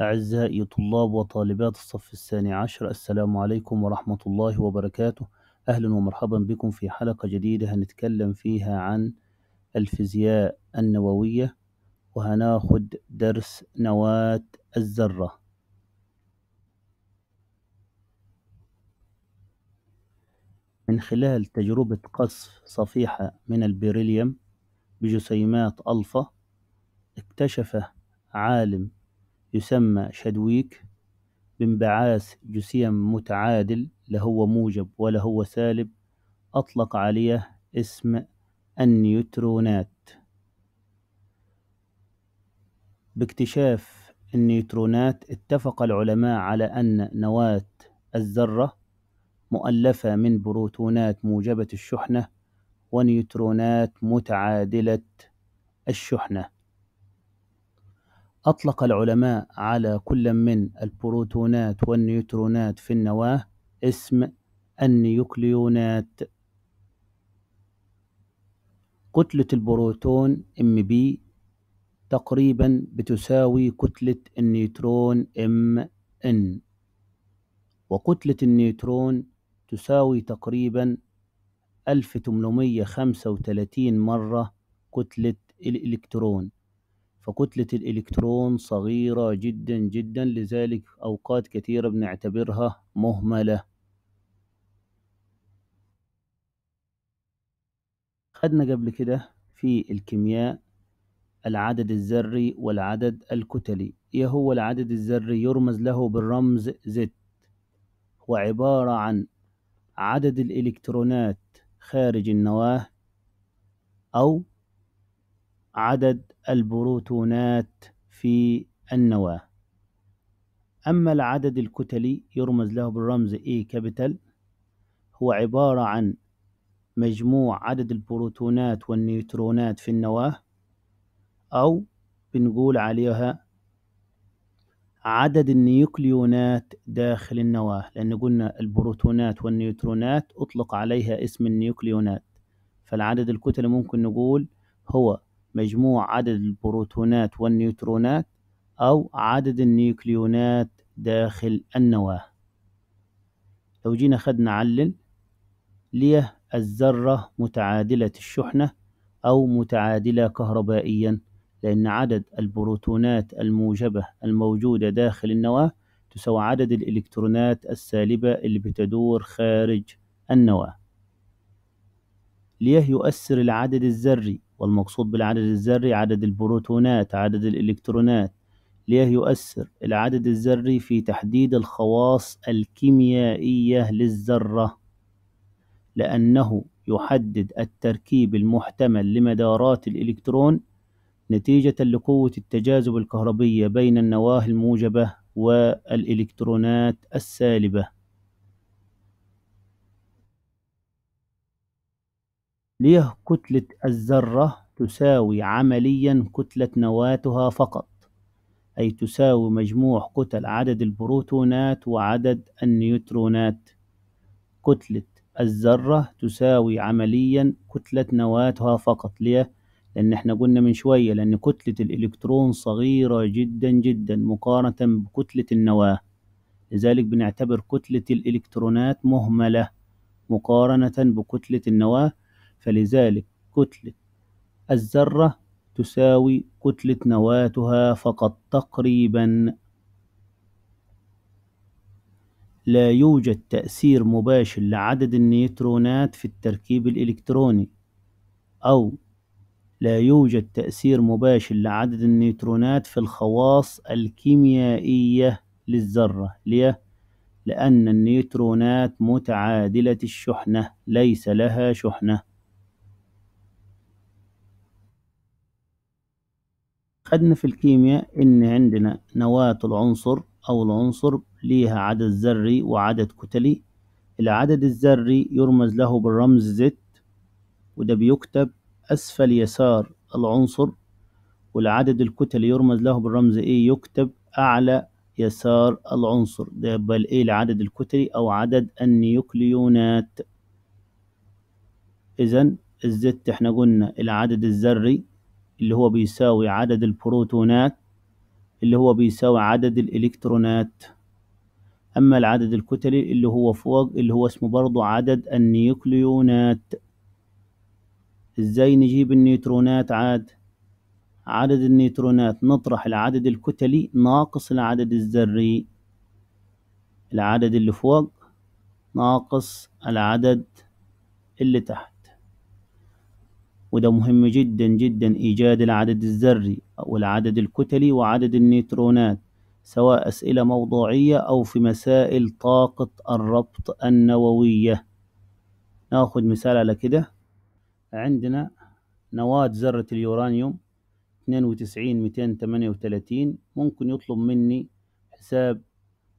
أعزائي طلاب وطالبات الصف الثاني عشر السلام عليكم ورحمة الله وبركاته أهلا ومرحبا بكم في حلقة جديدة هنتكلم فيها عن الفيزياء النووية وهناخد درس نواة الذرة من خلال تجربة قصف صفيحة من البريليوم بجسيمات ألفا اكتشف عالم يسمى شدويك بانبعاث جسيم متعادل لا هو موجب ولا هو سالب أطلق عليه اسم النيوترونات باكتشاف النيوترونات اتفق العلماء على أن نواة الذرة مؤلفة من بروتونات موجبة الشحنة ونيوترونات متعادلة الشحنه أطلق العلماء على كل من البروتونات والنيوترونات في النواة اسم النيوكليونات كتلة البروتون ام بي تقريبا بتساوي كتلة النيوترون ام ان وكتلة النيوترون تساوي تقريبا 1835 مرة كتلة الإلكترون فكتلة الإلكترون صغيرة جدا جدا لذلك أوقات كثيرة بنعتبرها مهملة خدنا قبل كده في الكيمياء العدد الذري والعدد الكتلي إيه هو العدد الذري يرمز له بالرمز زد هو عبارة عن عدد الإلكترونات خارج النواة أو عدد البروتونات في النواة أما العدد الكتلي يرمز له بالرمز A كابيتال هو عبارة عن مجموع عدد البروتونات والنيوترونات في النواة أو بنقول عليها عدد النيوكليونات داخل النواة لأن قلنا البروتونات والنيوترونات أطلق عليها اسم النيوكليونات فالعدد الكتلي ممكن نقول هو مجموع عدد البروتونات والنيوترونات أو عدد النيوكليونات داخل النواة لو جينا خدنا علل ليه الذرة متعادلة الشحنة أو متعادلة كهربائيا لأن عدد البروتونات الموجبة الموجودة داخل النواة تساوي عدد الإلكترونات السالبة اللي بتدور خارج النواة ليه يؤثر العدد الذري والمقصود بالعدد الذري عدد البروتونات عدد الإلكترونات ليه يؤثر العدد الذري في تحديد الخواص الكيميائية للذرة لأنه يحدد التركيب المحتمل لمدارات الإلكترون نتيجة لقوة التجاذب الكهربية بين النواة الموجبة والإلكترونات السالبة ليه كتلة الذرة تساوي عمليا كتلة نواتها فقط أي تساوي مجموع كتل عدد البروتونات وعدد النيوترونات كتلة الذرة تساوي عمليا كتلة نواتها فقط ليه؟ لأن احنا قلنا من شوية لأن كتلة الإلكترون صغيرة جدا جدا مقارنة بكتلة النواة لذلك بنعتبر كتلة الإلكترونات مهملة مقارنة بكتلة النواة فلذلك كتلة الذرة تساوي كتلة نواتها فقط تقريبا لا يوجد تأثير مباشر لعدد النيوترونات في التركيب الإلكتروني أو لا يوجد تأثير مباشر لعدد النيوترونات في الخواص الكيميائية للذرة ليه؟ لأن النيوترونات متعادلة الشحنة ليس لها شحنة خدنا في الكيمياء إن عندنا نواة العنصر أو العنصر ليها عدد ذري وعدد كتلي العدد الذري يرمز له بالرمز زد وده بيكتب أسفل يسار العنصر والعدد الكتلي يرمز له بالرمز A يكتب أعلى يسار العنصر ده يبقى ال إيه A العدد الكتلي أو عدد النيوكليونات إذا الزت احنا قلنا العدد الذري اللي هو بيساوي عدد البروتونات اللي هو بيساوي عدد الإلكترونات أما العدد الكتلي اللي هو فوق اللي هو اسمه برضو عدد النيوكليونات إزاي نجيب النيوترونات عاد عدد النيوترونات نطرح العدد الكتلي ناقص العدد الذري العدد اللي فوق ناقص العدد اللي تحت وده مهم جدا جدا إيجاد العدد الذري أو العدد الكتلي وعدد النيوترونات سواء أسئلة موضوعية أو في مسائل طاقة الربط النووية ناخد مثال على كده عندنا نواة ذرة اليورانيوم 92 238 ممكن يطلب مني حساب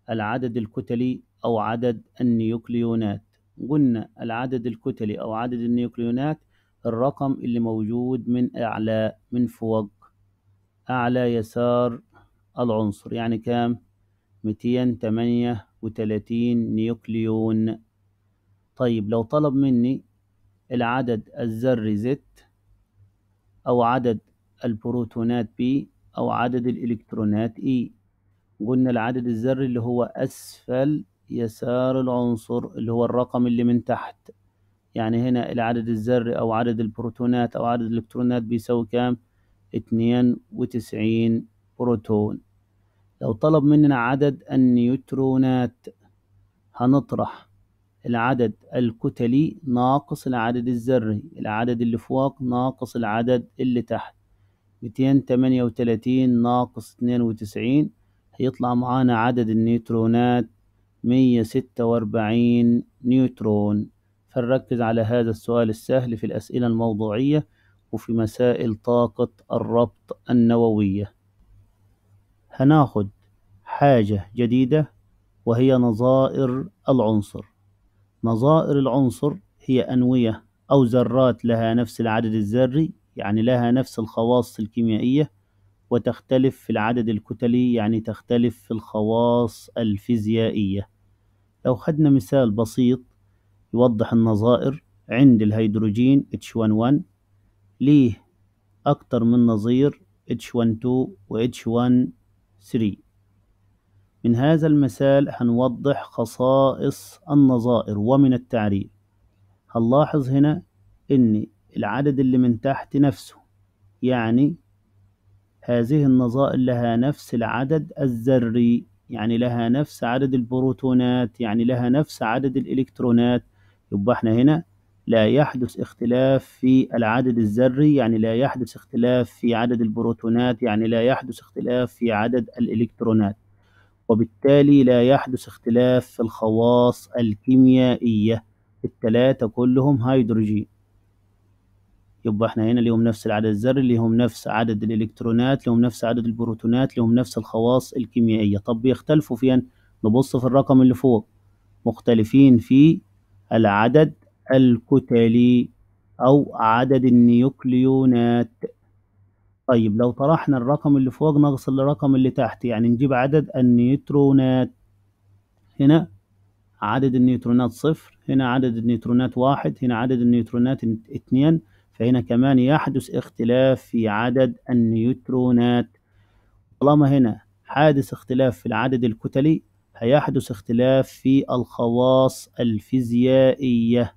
العدد الكتلي أو عدد النيوكليونات قلنا العدد الكتلي أو عدد النيوكليونات الرقم اللي موجود من أعلى من فوق أعلى يسار العنصر يعني كام ميتين تمانية وتلاتين نيوكليون طيب لو طلب مني العدد الذري زد أو عدد البروتونات بي أو عدد الإلكترونات إي e، قلنا العدد الذري اللي هو أسفل يسار العنصر اللي هو الرقم اللي من تحت يعني هنا العدد الذري أو عدد البروتونات أو عدد الإلكترونات بيساوي كام؟ اتنين وتسعين بروتون لو طلب مننا عدد النيوترونات هنطرح العدد الكتلي ناقص العدد الذري العدد اللي فوق ناقص العدد اللي تحت ميتين تمانية وتلاتين ناقص اتنين وتسعين هيطلع معانا عدد النيوترونات مية ستة وأربعين نيوترون هنركز على هذا السؤال السهل في الأسئلة الموضوعية وفي مسائل طاقة الربط النووية هناخد حاجة جديدة وهي نظائر العنصر نظائر العنصر هي أنوية أو ذرات لها نفس العدد الذري يعني لها نفس الخواص الكيميائية وتختلف في العدد الكتلي يعني تختلف في الخواص الفيزيائية لو خدنا مثال بسيط يوضح النظائر عند الهيدروجين H11 ليه أكتر من نظير H12 و H13 من هذا المثال هنوضح خصائص النظائر ومن التعريب هنلاحظ هنا إن العدد اللي من تحت نفسه يعني هذه النظائر لها نفس العدد الذري يعني لها نفس عدد البروتونات يعني لها نفس عدد الإلكترونات يبقى احنا هنا لا يحدث اختلاف في العدد الذري يعني لا يحدث اختلاف في عدد البروتونات يعني لا يحدث اختلاف في عدد الإلكترونات وبالتالي لا يحدث اختلاف في الخواص الكيميائية التلاتة كلهم هيدروجين يبقى احنا هنا ليهم نفس العدد الذري ليهم نفس عدد الإلكترونات ليهم نفس عدد البروتونات ليهم نفس الخواص الكيميائية طب بيختلفوا فين؟ نبص في الرقم اللي فوق مختلفين في العدد الكتلي أو عدد النيوكليونات طيب لو طرحنا الرقم اللي فوق نغسل الرقم اللي تحت يعني نجيب عدد النيوترونات هنا عدد النيوترونات صفر هنا عدد النيوترونات واحد هنا عدد النيوترونات اتنين فهنا كمان يحدث اختلاف في عدد النيوترونات طالما هنا حادث اختلاف في العدد الكتلي هيحدث اختلاف في الخواص الفيزيائية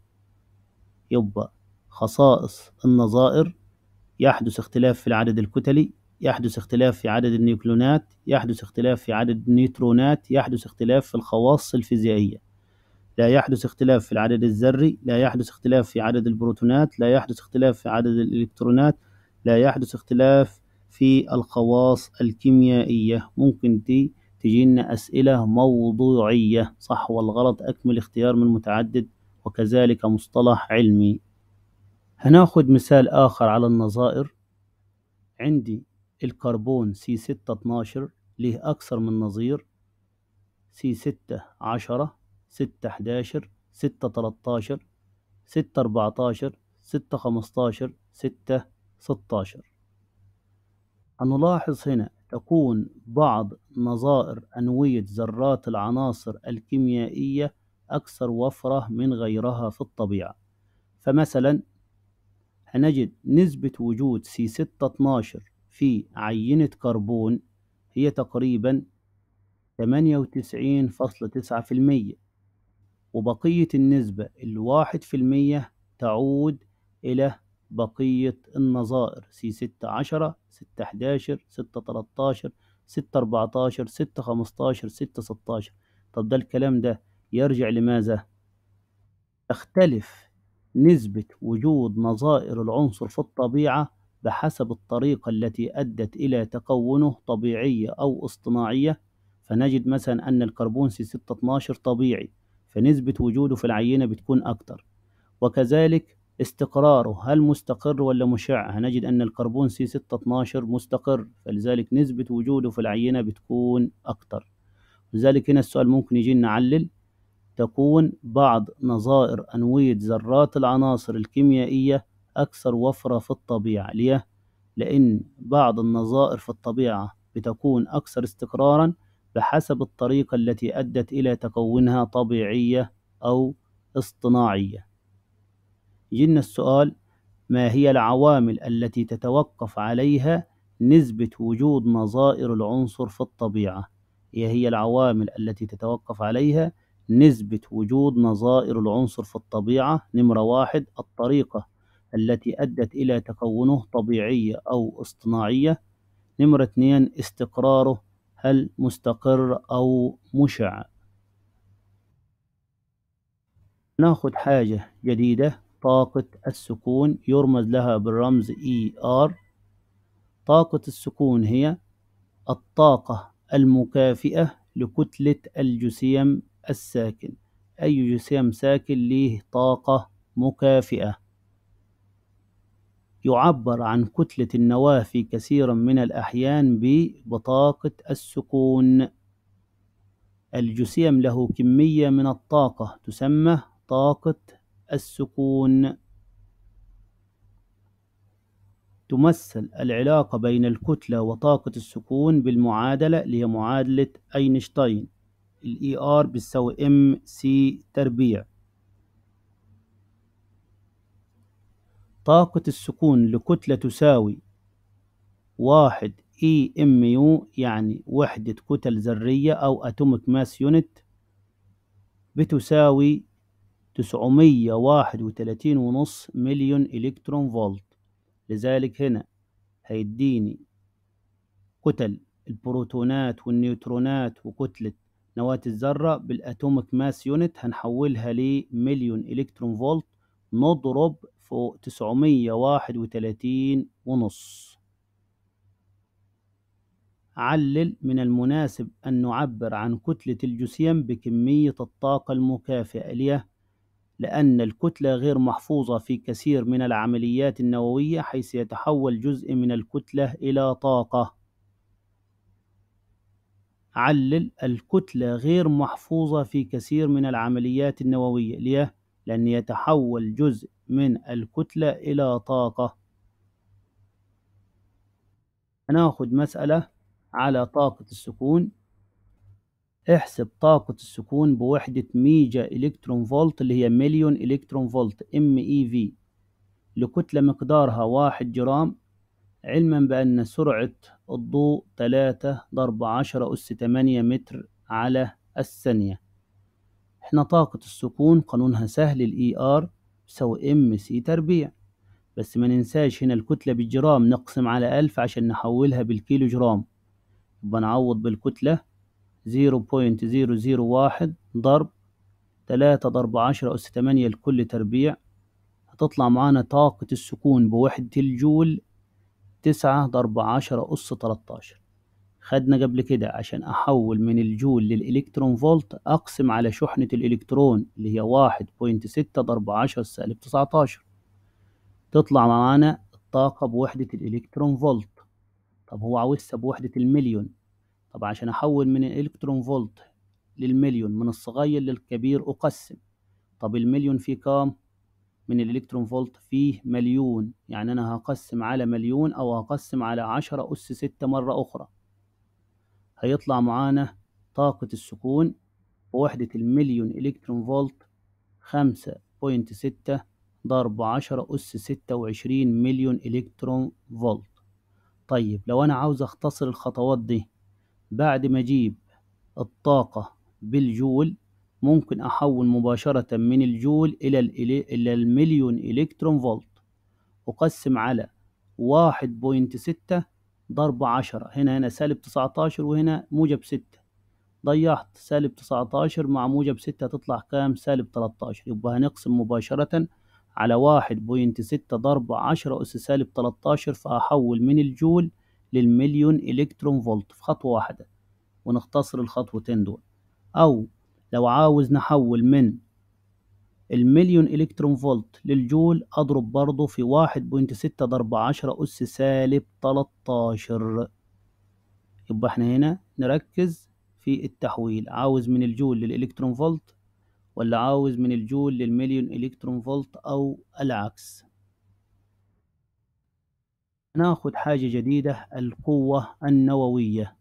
يبقى خصائص النظائر يحدث اختلاف في العدد الكتلي يحدث اختلاف في عدد النيوكلونات يحدث اختلاف في عدد النيوترونات يحدث اختلاف في الخواص الفيزيائية لا يحدث اختلاف في العدد الذري لا يحدث اختلاف في عدد البروتونات لا يحدث اختلاف في عدد الإلكترونات لا يحدث اختلاف في الخواص الكيميائية ممكن دي تجينا أسئلة موضوعية صح والغلط أكمل اختيار من متعدد وكذلك مصطلح علمي هناخد مثال آخر على النظائر عندي الكربون سي ستة اتناشر ليه أكثر من نظير سي ستة عشرة ستة حداشر ستة 13 ستة أربعتاشر ستة خمستاشر ستة ستاشر هنلاحظ هنا تكون بعض نظائر أنوية ذرات العناصر الكيميائية أكثر وفرة من غيرها في الطبيعة فمثلا هنجد نسبة وجود سي اتناشر في عينة كربون هي تقريبا 98.9% وبقية النسبة الواحد في المية تعود إلى بقية النظائر سي ستة عشرة ستة حداشر ستة تلاتاشر ستة أربعتاشر ستة خمستاشر ستة ستاشر طب ده الكلام ده يرجع لماذا؟ تختلف نسبة وجود نظائر العنصر في الطبيعة بحسب الطريقة التي أدت إلى تكونه طبيعية أو اصطناعية فنجد مثلا أن الكربون سي ستة اتناشر طبيعي فنسبة وجوده في العينة بتكون أكتر وكذلك استقراره هل مستقر ولا مشع هنجد أن الكربون سي اتناشر مستقر فلذلك نسبة وجوده في العينة بتكون أكتر لذلك هنا السؤال ممكن يجي نعلل تكون بعض نظائر أنوية ذرات العناصر الكيميائية أكثر وفرة في الطبيعة ليه؟ لأن بعض النظائر في الطبيعة بتكون أكثر استقرارا بحسب الطريقة التي أدت إلى تكونها طبيعية أو اصطناعية يجينا السؤال ما هي العوامل التي تتوقف عليها نسبة وجود نظائر العنصر في الطبيعة إيه هي العوامل التي تتوقف عليها نسبة وجود نظائر العنصر في الطبيعة نمرة واحد الطريقة التي أدت إلى تكونه طبيعية أو اصطناعية نمرة اثنين استقراره هل مستقر أو مشع ناخد حاجة جديدة طاقة السكون يرمز لها بالرمز إي e آر طاقة السكون هي الطاقة المكافئة لكتلة الجسيم الساكن أي جسيم ساكن له طاقة مكافئة يعبر عن كتلة النواة في كثير من الأحيان ببطاقة السكون الجسيم له كمية من الطاقة تسمى طاقة السكون تمثل العلاقة بين الكتلة وطاقة السكون بالمعادلة اللي هي معادلة أينشتاين ال ER بتساوي ام سي تربيع طاقة السكون لكتلة تساوي واحد اي ام يو يعني وحدة كتل ذرية أو اتوميك ماس يونت بتساوي 931 ونص مليون إلكترون فولت لذلك هنا هيديني كتل البروتونات والنيوترونات وكتلة نواة الذرة بالأتوميك ماس يونت هنحولها لمليون إلكترون فولت نضرب فوق 931 ونص علل من المناسب أن نعبر عن كتلة الجسيم بكمية الطاقة المكافئة ليه لأن الكتلة غير محفوظة في كثير من العمليات النووية حيث يتحول جزء من الكتلة إلى طاقة علل الكتلة غير محفوظة في كثير من العمليات النووية ليه؟ لأن يتحول جزء من الكتلة إلى طاقة هناخد مسألة على طاقة السكون احسب طاقة السكون بوحدة ميجا إلكترون فولت اللي هي مليون إلكترون فولت ام اي في لكتلة مقدارها واحد جرام علما بأن سرعة الضوء تلاتة ضرب عشرة أس تمانية متر على الثانية احنا طاقة السكون قانونها سهل الاي ار e يساوي ام سي تربيع بس ما ننساش هنا الكتلة بالجرام نقسم على ألف عشان نحولها بالكيلو جرام يبقى نعوض بالكتلة 0.001 ضرب 3 ضرب 10 أس 8 لكل تربيع هتطلع معانا طاقة السكون بوحدة الجول 9 ضرب 10 أس 13 خدنا قبل كده عشان أحول من الجول للإلكترون فولت أقسم على شحنة الإلكترون اللي هي واحد بوينت ستة ضرب عشرة سالب تسعتاشر تطلع معانا الطاقة بوحدة الإلكترون فولت طب هو عاوزها بوحدة المليون طب عشان احول من الالكترون فولت للمليون من الصغير للكبير اقسم طب المليون فيه كام من الالكترون فولت فيه مليون يعني انا هقسم على مليون او هقسم على عشرة اس ستة مرة اخرى هيطلع معانا طاقة السكون بوحدة المليون الكترون فولت خمسة بوينت ستة ضرب عشرة أس ستة وعشرين مليون الكترون فولت طيب لو أنا عاوز أختصر الخطوات دي بعد ما أجيب الطاقة بالجول ممكن أحول مباشرة من الجول إلى إلى المليون إلكترون فولت أقسم على واحد بوينت ستة ضرب عشرة هنا هنا سالب تسعتاشر وهنا موجب ستة ضيعت سالب تسعتاشر مع موجب ستة تطلع كام سالب تلتاشر يبقى هنقسم مباشرة على واحد بوينت ستة ضرب عشرة أس سالب تلتاشر فأحول من الجول للمليون إلكترون فولت في خطوة واحدة ونختصر الخطوتين دول أو لو عاوز نحول من المليون إلكترون فولت للجول أضرب برضه في واحد بوينت ستة ضرب عشرة أس سالب تلتاشر يبقى احنا هنا نركز في التحويل عاوز من الجول للإلكترون فولت ولا عاوز من الجول للمليون إلكترون فولت أو العكس ناخذ حاجة جديدة القوة النووية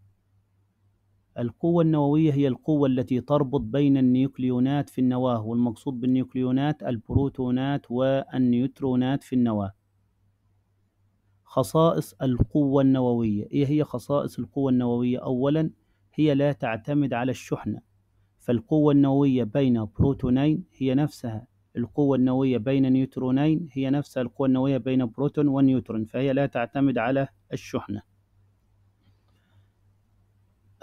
القوة النووية هي القوة التي تربط بين النيوكليونات في النواة والمقصود بالنيوكليونات البروتونات والنيوترونات في النواة خصائص القوة النووية إيه هي خصائص القوة النووية؟ أولا هي لا تعتمد على الشحنة فالقوة النووية بين بروتونين هي نفسها القوة النووية بين نيوترونين هي نفسها القوة النووية بين بروتون ونيوترون فهي لا تعتمد على الشحنة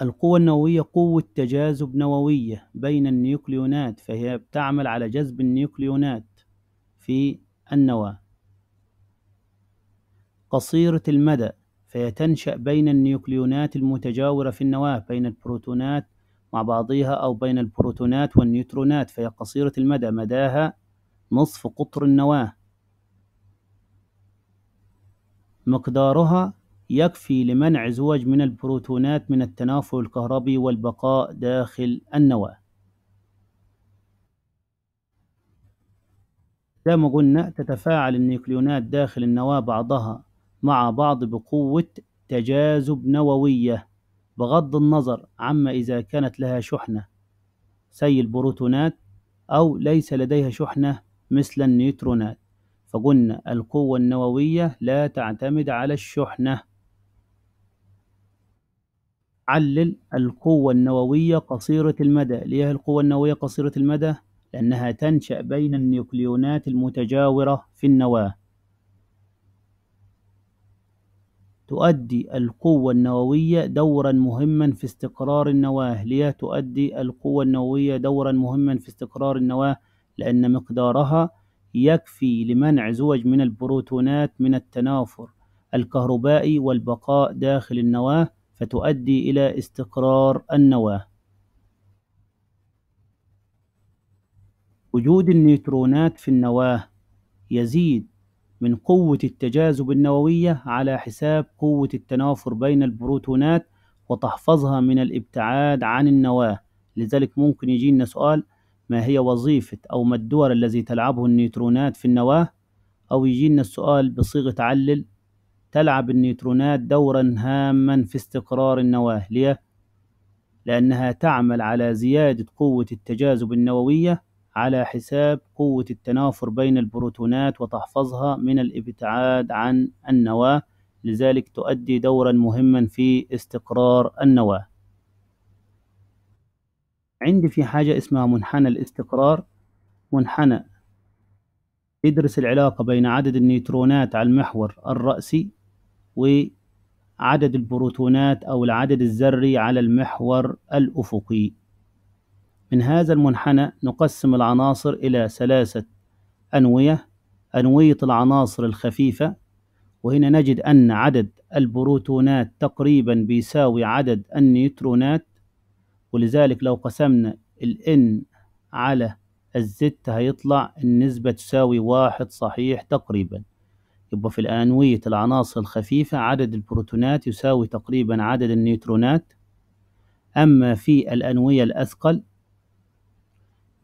القوة النووية قوة تجاذب نووية بين النيوكليونات فهي بتعمل على جذب النيوكليونات في النواة قصيرة المدى فهي تنشأ بين النيوكليونات المتجاورة في النواة بين البروتونات مع بعضها أو بين البروتونات والنيوترونات فهي قصيرة المدى مداها نصف قطر النواة مقدارها يكفي لمنع زوج من البروتونات من التنافر الكهربي والبقاء داخل النواة زي ما قلنا تتفاعل النيوكليونات داخل النواة بعضها مع بعض بقوة تجاذب نووية بغض النظر عما إذا كانت لها شحنة سي البروتونات أو ليس لديها شحنة مثل النيوترونات فقلنا القوة النووية لا تعتمد على الشحنة علل القوة النووية قصيرة المدى ليه القوة النووية قصيرة المدى؟ لأنها تنشأ بين النيوكليونات المتجاورة في النواة تؤدي القوة النووية دورا مهما في استقرار النواة ليه تؤدي القوة النووية دورا مهما في استقرار النواة لأن مقدارها يكفي لمنع زوج من البروتونات من التنافر الكهربائي والبقاء داخل النواة فتؤدي إلى استقرار النواة وجود النيوترونات في النواة يزيد من قوة التجاذب النووية على حساب قوة التنافر بين البروتونات وتحفظها من الابتعاد عن النواة لذلك ممكن يجينا سؤال ما هي وظيفة أو ما الدور الذي تلعبه النيوترونات في النواة أو يجينا السؤال بصيغة علل تلعب النيوترونات دورا هاما في استقرار النواة ليه؟ لأنها تعمل على زيادة قوة التجاذب النووية على حساب قوة التنافر بين البروتونات وتحفظها من الابتعاد عن النواة لذلك تؤدي دورا مهما في استقرار النواة عندي في حاجة اسمها منحنى الاستقرار منحنى يدرس العلاقة بين عدد النيوترونات على المحور الرأسي وعدد البروتونات أو العدد الذري على المحور الأفقي من هذا المنحنى نقسم العناصر إلى ثلاثة أنوية أنوية العناصر الخفيفة وهنا نجد أن عدد البروتونات تقريبا بيساوي عدد النيوترونات ولذلك لو قسمنا ال N على الزت هيطلع النسبة تساوي واحد صحيح تقريبا يبقى في الأنوية العناصر الخفيفة عدد البروتونات يساوي تقريبا عدد النيوترونات أما في الأنوية الأثقل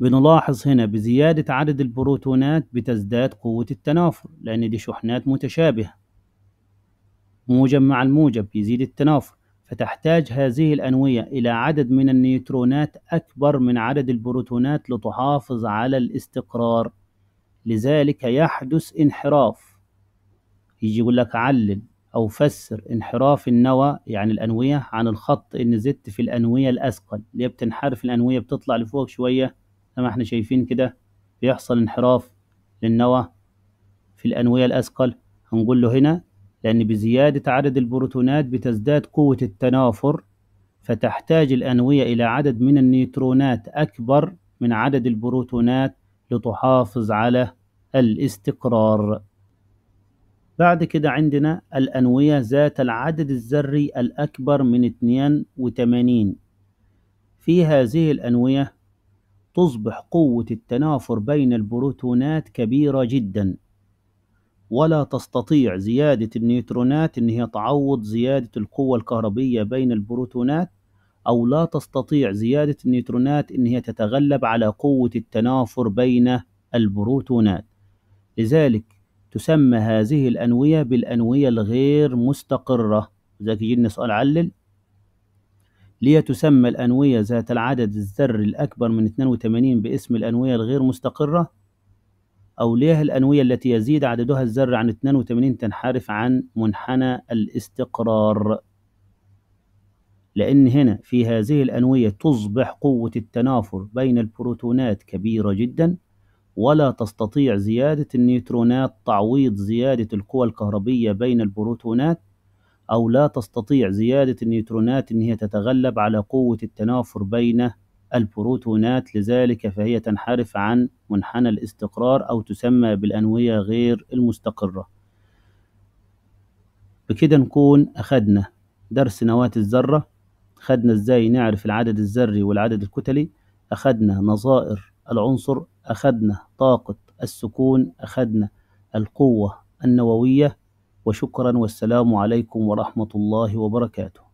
بنلاحظ هنا بزيادة عدد البروتونات بتزداد قوة التنافر لأن دي شحنات متشابهة موجب مع الموجب يزيد التنافر فتحتاج هذه الأنوية إلى عدد من النيوترونات أكبر من عدد البروتونات لتحافظ على الاستقرار لذلك يحدث انحراف يجي يقول لك علل أو فسر انحراف النوى يعني الأنوية عن الخط إن زدت في الأنوية الأثقل اللي بتنحرف الأنوية بتطلع لفوق شوية زي ما احنا شايفين كده بيحصل انحراف للنوى في الأنوية الأثقل هنقول له هنا لأن بزيادة عدد البروتونات بتزداد قوة التنافر فتحتاج الأنوية إلى عدد من النيوترونات أكبر من عدد البروتونات لتحافظ على الاستقرار بعد كده عندنا الأنوية ذات العدد الذري الأكبر من 82 في هذه الأنوية تصبح قوة التنافر بين البروتونات كبيرة جدا ولا تستطيع زيادة النيوترونات إن هي تعوض زيادة القوة الكهربية بين البروتونات أو لا تستطيع زيادة النيوترونات إن هي تتغلب على قوة التنافر بين البروتونات لذلك تسمى هذه الأنوية بالأنوية الغير مستقرة إذا جينا سؤال علل تسمى الأنوية ذات العدد الذري الأكبر من 82 باسم الأنوية الغير مستقرة أو ليه الأنوية التي يزيد عددها الذر عن 82 تنحرف عن منحنى الاستقرار لأن هنا في هذه الأنوية تصبح قوة التنافر بين البروتونات كبيرة جدا ولا تستطيع زيادة النيوترونات تعويض زيادة القوى الكهربية بين البروتونات أو لا تستطيع زيادة النيوترونات أن هي تتغلب على قوة التنافر بين البروتونات لذلك فهي تنحرف عن منحنى الاستقرار أو تسمى بالأنوية غير المستقرة بكده نكون أخدنا درس نواة الذرة أخدنا إزاي نعرف العدد الذري والعدد الكتلي أخدنا نظائر العنصر أخدنا طاقة السكون أخدنا القوة النووية وشكرا والسلام عليكم ورحمة الله وبركاته